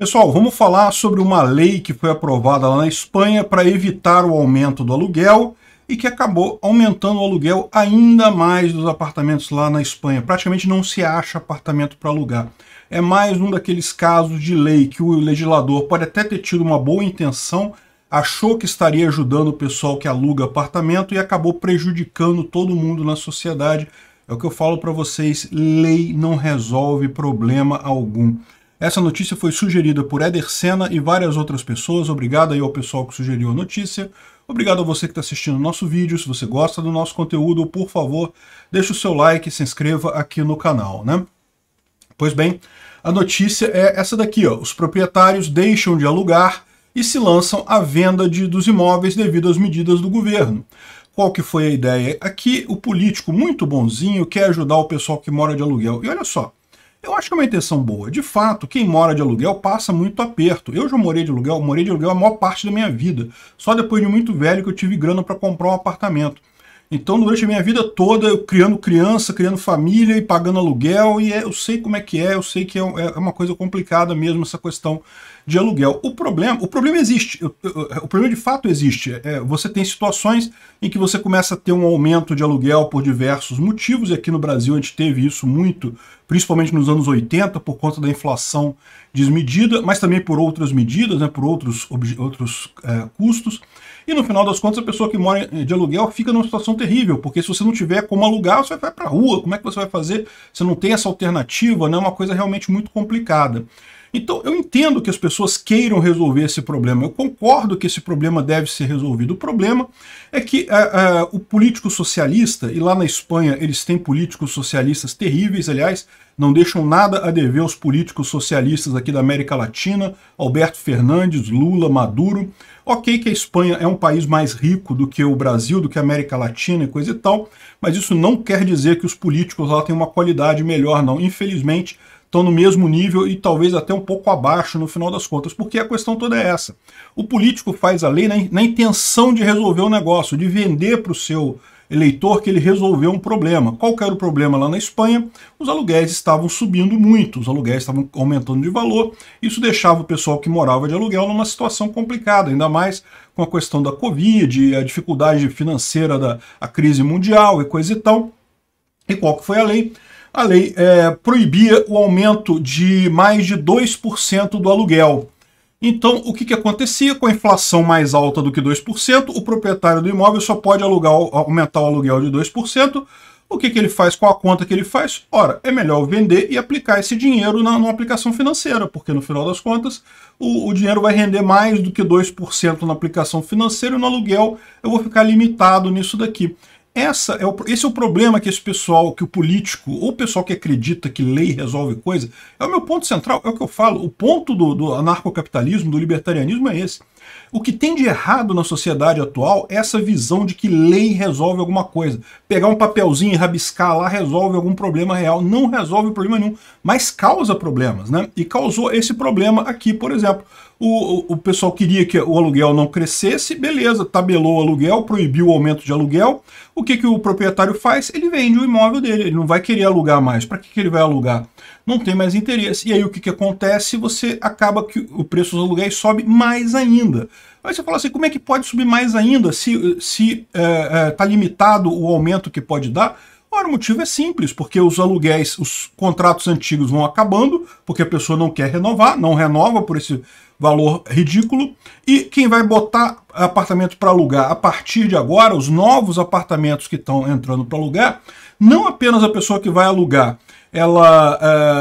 Pessoal, vamos falar sobre uma lei que foi aprovada lá na Espanha para evitar o aumento do aluguel e que acabou aumentando o aluguel ainda mais dos apartamentos lá na Espanha. Praticamente não se acha apartamento para alugar. É mais um daqueles casos de lei que o legislador pode até ter tido uma boa intenção, achou que estaria ajudando o pessoal que aluga apartamento e acabou prejudicando todo mundo na sociedade. É o que eu falo para vocês, lei não resolve problema algum. Essa notícia foi sugerida por Eder Senna e várias outras pessoas. Obrigado aí ao pessoal que sugeriu a notícia. Obrigado a você que está assistindo o nosso vídeo. Se você gosta do nosso conteúdo, por favor, deixe o seu like e se inscreva aqui no canal, né? Pois bem, a notícia é essa daqui, ó. Os proprietários deixam de alugar e se lançam à venda de, dos imóveis devido às medidas do governo. Qual que foi a ideia? Aqui o político muito bonzinho quer ajudar o pessoal que mora de aluguel. E olha só, eu acho que é uma intenção boa. De fato, quem mora de aluguel passa muito aperto. Eu já morei de aluguel, morei de aluguel a maior parte da minha vida. Só depois de muito velho que eu tive grana para comprar um apartamento. Então, durante a minha vida toda, eu criando criança, criando família e pagando aluguel, e é, eu sei como é que é, eu sei que é, é, é, uma coisa complicada mesmo essa questão de aluguel. O problema, o problema existe, o problema de fato existe. É, você tem situações em que você começa a ter um aumento de aluguel por diversos motivos, e aqui no Brasil a gente teve isso muito, principalmente nos anos 80, por conta da inflação desmedida, mas também por outras medidas, né, por outros, outros é, custos. E no final das contas, a pessoa que mora é, de aluguel fica numa situação terrível, porque se você não tiver como alugar, você vai para a rua, como é que você vai fazer? Você não tem essa alternativa, né, é né, uma coisa realmente muito complicada. Então, eu entendo que as pessoas queiram resolver esse problema, eu concordo que esse problema deve ser resolvido. O problema é que uh, uh, o político socialista, e lá na Espanha eles têm políticos socialistas terríveis, aliás, não deixam nada a dever aos políticos socialistas aqui da América Latina, Alberto Fernandes, Lula, Maduro. Ok que a Espanha é um país mais rico do que o Brasil, do que a América Latina e coisa e tal, mas isso não quer dizer que os políticos lá têm uma qualidade melhor, não. Infelizmente, estão no mesmo nível e talvez até um pouco abaixo no final das contas, porque a questão toda é essa. O político faz a lei na, na intenção de resolver o negócio, de vender para o seu eleitor que ele resolveu um problema. Qual era o problema lá na Espanha? Os aluguéis estavam subindo muito, os aluguéis estavam aumentando de valor, isso deixava o pessoal que morava de aluguel numa situação complicada, ainda mais com a questão da Covid, a dificuldade financeira da a crise mundial e coisa e tal. E qual que foi a lei? a lei é, proibia o aumento de mais de 2% do aluguel. Então, o que, que acontecia? Com a inflação mais alta do que 2%, o proprietário do imóvel só pode alugar, aumentar o aluguel de 2%. O que, que ele faz com a conta que ele faz? Ora, é melhor vender e aplicar esse dinheiro na, numa aplicação financeira, porque no final das contas o, o dinheiro vai render mais do que 2% na aplicação financeira e no aluguel eu vou ficar limitado nisso daqui. Essa é o, esse é o problema que esse pessoal, que o político, ou o pessoal que acredita que lei resolve coisa, é o meu ponto central, é o que eu falo. O ponto do, do anarcocapitalismo, do libertarianismo é esse. O que tem de errado na sociedade atual é essa visão de que lei resolve alguma coisa. Pegar um papelzinho e rabiscar lá resolve algum problema real. Não resolve problema nenhum, mas causa problemas, né? E causou esse problema aqui, por exemplo. O, o, pessoal queria que o aluguel não crescesse, beleza, tabelou o aluguel, proibiu o aumento de aluguel. O que, que o proprietário faz? Ele vende o imóvel dele, ele não vai querer alugar mais. Para que, que ele vai alugar? Não tem mais interesse. E aí o que, que acontece? Você acaba que o preço dos aluguéis sobe mais ainda. Aí você fala assim, como é que pode subir mais ainda se está se, é, é, tá limitado o aumento que pode dar? Ora, o motivo é simples, porque os aluguéis, os contratos antigos vão acabando, porque a pessoa não quer renovar, não renova por esse valor ridículo. E quem vai botar apartamento para alugar a partir de agora, os novos apartamentos que estão entrando para alugar, não apenas a pessoa que vai alugar, ela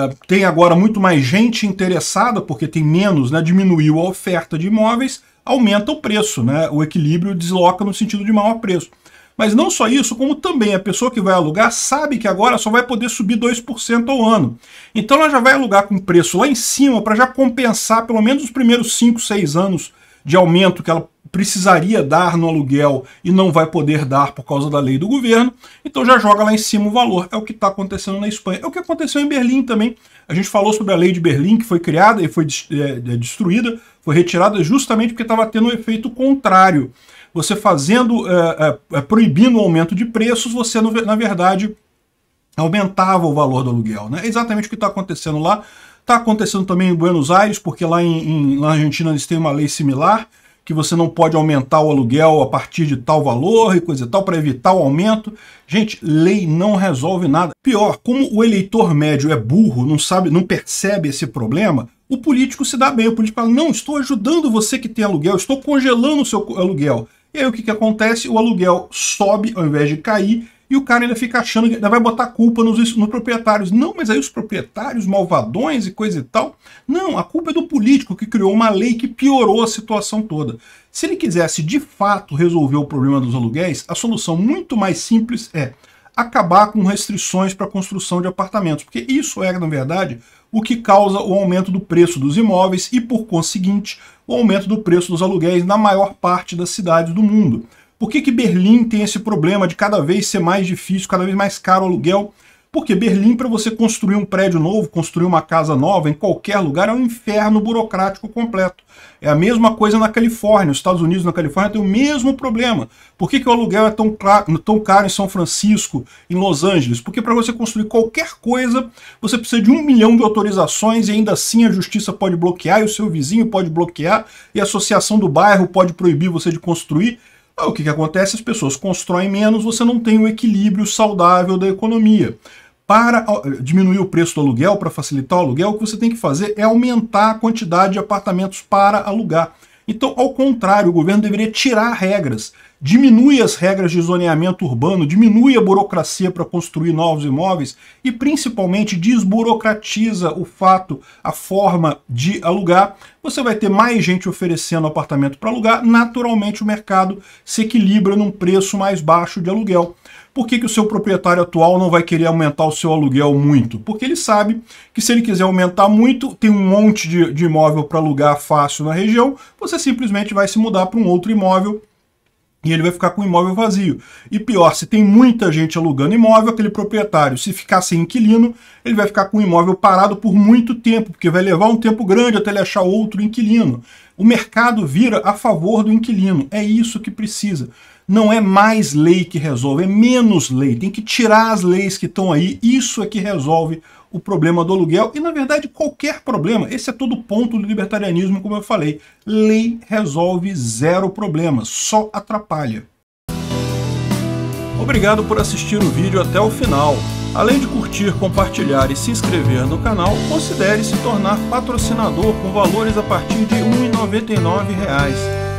uh, tem agora muito mais gente interessada, porque tem menos, né, diminuiu a oferta de imóveis, aumenta o preço, né, o equilíbrio desloca no sentido de maior preço. Mas não só isso, como também a pessoa que vai alugar sabe que agora só vai poder subir 2% ao ano. Então ela já vai alugar com preço lá em cima para já compensar pelo menos os primeiros 5, 6 anos de aumento que ela precisaria dar no aluguel e não vai poder dar por causa da lei do governo, então já joga lá em cima o valor. É o que está acontecendo na Espanha. É o que aconteceu em Berlim também. A gente falou sobre a lei de Berlim, que foi criada e foi é, é, destruída, foi retirada justamente porque estava tendo o um efeito contrário. Você fazendo, é, é, é, proibindo o aumento de preços, você, na verdade, aumentava o valor do aluguel. Né? É exatamente o que está acontecendo lá. Está acontecendo também em Buenos Aires, porque lá em, em, na Argentina eles têm uma lei similar, que você não pode aumentar o aluguel a partir de tal valor e coisa e tal, para evitar o aumento. Gente, lei não resolve nada. Pior, como o eleitor médio é burro, não sabe, não percebe esse problema, o político se dá bem. O político fala, não, estou ajudando você que tem aluguel, estou congelando o seu aluguel. E aí o que, que acontece? O aluguel sobe ao invés de cair e o cara ainda fica achando que ainda vai botar culpa nos, nos proprietários. Não, mas aí os proprietários, malvadões e coisa e tal. Não, a culpa é do político que criou uma lei que piorou a situação toda. Se ele quisesse de fato resolver o problema dos aluguéis, a solução muito mais simples é acabar com restrições para a construção de apartamentos, porque isso era, é, na verdade, o que causa o aumento do preço dos imóveis e, por conseguinte, o aumento do preço dos aluguéis na maior parte das cidades do mundo. Por que, que Berlim tem esse problema de cada vez ser mais difícil, cada vez mais caro o aluguel? Porque Berlim, para você construir um prédio novo, construir uma casa nova, em qualquer lugar, é um inferno burocrático completo. É a mesma coisa na Califórnia. Os Estados Unidos na Califórnia tem o mesmo problema. Por que, que o aluguel é tão, tão caro em São Francisco, em Los Angeles? Porque para você construir qualquer coisa, você precisa de um milhão de autorizações e ainda assim a justiça pode bloquear, e o seu vizinho pode bloquear, e a associação do bairro pode proibir você de construir. O que, que acontece? As pessoas constroem menos, você não tem um equilíbrio saudável da economia para diminuir o preço do aluguel, para facilitar o aluguel, o que você tem que fazer é aumentar a quantidade de apartamentos para alugar. Então, ao contrário, o governo deveria tirar regras diminui as regras de zoneamento urbano, diminui a burocracia para construir novos imóveis e principalmente desburocratiza o fato, a forma de alugar. Você vai ter mais gente oferecendo apartamento para alugar, naturalmente o mercado se equilibra num preço mais baixo de aluguel. Por que, que o seu proprietário atual não vai querer aumentar o seu aluguel muito? Porque ele sabe que se ele quiser aumentar muito, tem um monte de, de imóvel para alugar fácil na região, você simplesmente vai se mudar para um outro imóvel e ele vai ficar com o imóvel vazio. E pior, se tem muita gente alugando imóvel, aquele proprietário, se ficar sem inquilino, ele vai ficar com o imóvel parado por muito tempo, porque vai levar um tempo grande até ele achar outro inquilino. O mercado vira a favor do inquilino. É isso que precisa. Não é mais lei que resolve, é menos lei. Tem que tirar as leis que estão aí. Isso é que resolve o problema do aluguel e, na verdade, qualquer problema. Esse é todo o ponto do libertarianismo, como eu falei. Lei resolve zero problema, só atrapalha. Obrigado por assistir o vídeo até o final. Além de curtir, compartilhar e se inscrever no canal, considere se tornar patrocinador com valores a partir de R$ 1,99